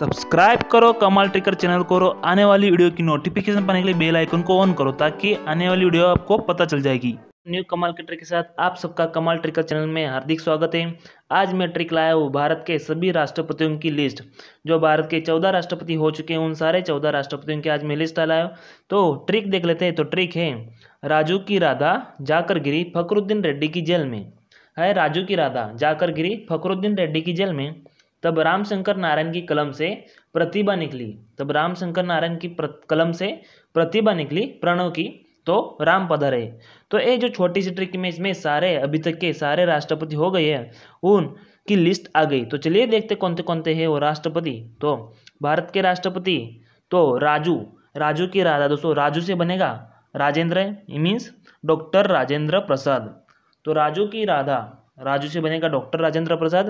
subscribe करो कमाल ट्रिकर channel करो आने वाली वीडियो की नोटिफिकेशन पाने के लिए बेल आइकन को ऑन करो ताकि आने वाली वीडियो आपको पता चल जाएगी न्यू कमाल के ट्रिक के साथ आप सबका कमाल ट्रिकर चैनल में हार्दिक स्वागत है आज मैं ट्रिक लाया हूँ भारत के सभी राष्ट्रपतियों की लिस्ट जो भारत के चौदह राष्ट्रपति हो चुके हैं उन सारे चौदह राष्ट्रपतियों की आज मैं लिस्ट लाया हूँ तो ट्रिक देख लेते हैं तो ट्रिक है राजू की राधा जाकर गिरी फकरुद्दीन रेड्डी की जेल में है राजू की राधा जाकर गिरी फकरुद्दीन रेड्डी की जेल में तब रामशंकर नारायण की कलम से प्रतिभा निकली तब रामशंकर नारायण की कलम से प्रतिभा निकली प्रणव की तो राम पधरे तो ये जो छोटी सी ट्रिक में इसमें सारे अभी तक के सारे राष्ट्रपति हो गए हैं उन की लिस्ट आ गई तो चलिए देखते कौन से कौन से है वो राष्ट्रपति तो भारत के राष्ट्रपति तो राजू राजू की राजा दोस्तों राजू से बनेगा राजेंद्र मीन्स डॉक्टर राजेंद्र प्रसाद तो राजू की राधा राजू से बनेगा डॉक्टर राजेंद्र प्रसाद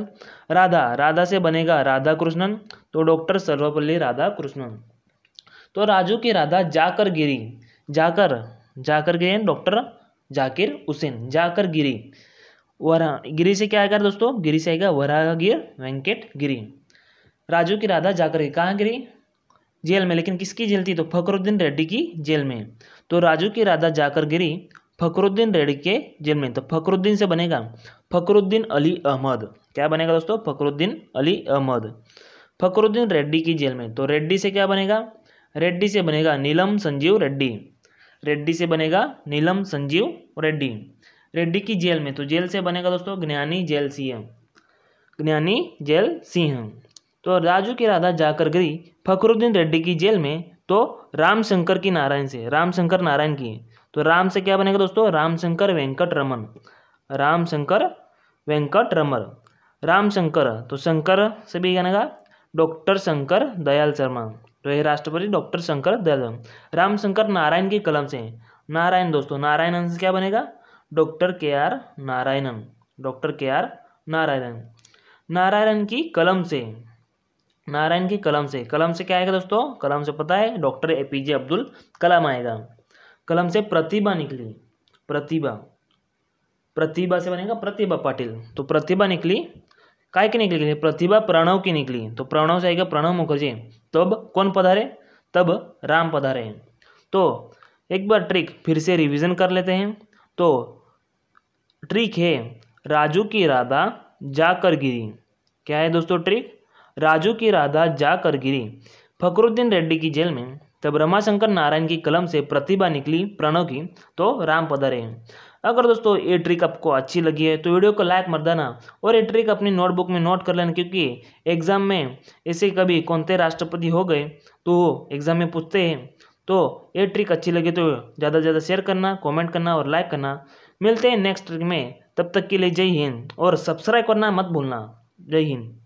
राधा राधा से बनेगा राधा कृष्णन तो डॉक्टर सर्वपल्ली राधा कृष्णन तो राजू की राधा जाकर गिरी जाकर जाकर गिरी डॉक्टर जाकिर हुसैन जाकर गिरी वरा गिरी से क्या आएगा दोस्तों गिरी से आएगा वरागिर वेंकट गिरी राजू की राधा जाकर गिरी कहाँ गिरी जेल में लेकिन किसकी जेल थी तो फखरुद्दीन रेड्डी की जेल में तो राजू की राधा जाकर गिरी फखरुद्दीन रेड्डी के जेल में तो फखरुद्दीन से बनेगा फखरुद्दीन अली अहमद क्या बनेगा दोस्तों फखरुद्दीन अली अहमद फकरुद्दीन रेड्डी की जेल में तो रेड्डी से क्या बनेगा रेड्डी से बनेगा नीलम संजीव रेड्डी रेड्डी से बनेगा नीलम संजीव रेड्डी रेड्डी की जेल में तो जेल से बनेगा दोस्तों ज्ञानी जेल सिंह ज्ञानी जेल सिंह तो राजू की राधा जाकर गई फकरुद्दीन रेड्डी की जेल में तो रामशंकर की नारायण से रामशंकर नारायण की तो राम से क्या बनेगा दोस्तों रामशंकर वेंकट रमन रामशंकर वेंकट रमन रामशंकर तो शंकर से भी बनेगा डॉक्टर शंकर दयाल शर्मा तो यह राष्ट्रपति डॉक्टर शंकर दयाल रामशंकर नारायण की कलम से नारायण दोस्तों नारायणन से क्या बनेगा doctor K R Narayanan doctor K R Narayanan Narayanan की कलम से नारायण की कलम से कलम से क्या आएगा दोस्तों कलम से पता है doctor A P J Abdul Kalam आएगा कलम से प्रतिभा निकली प्रतिभा प्रतिभा से बनेगा प्रतिभा पाटिल तो प्रतिभा निकली काय की निकली प्रतिभा प्रणव की निकली तो प्रणव से आएगा प्रणव मुखर्जी तब कौन पधारे तब राम पधारे तो एक बार ट्रिक फिर से रिवीजन कर लेते हैं तो ट्रिक है राजू की राधा जाकर गिरी क्या है दोस्तों ट्रिक राजू की राधा जाकर गिरी फकरुद्दीन रेड्डी की जेल में तब रमाशंकर नारायण की कलम से प्रतिभा निकली प्रणव की तो राम पधारे अगर दोस्तों ये ट्रिक आपको अच्छी लगी है तो वीडियो को लाइक मर देना और ये ट्रिक अपनी नोटबुक में नोट कर लेना क्योंकि एग्ज़ाम में ऐसे कभी कौन से राष्ट्रपति हो गए तो एग्ज़ाम में पूछते हैं तो ये ट्रिक अच्छी लगी तो ज़्यादा से ज़्यादा शेयर करना कमेंट करना और लाइक करना मिलते हैं नेक्स्ट ट्रिक में तब तक के लिए जय हिंद और सब्सक्राइब करना मत भूलना जय हिंद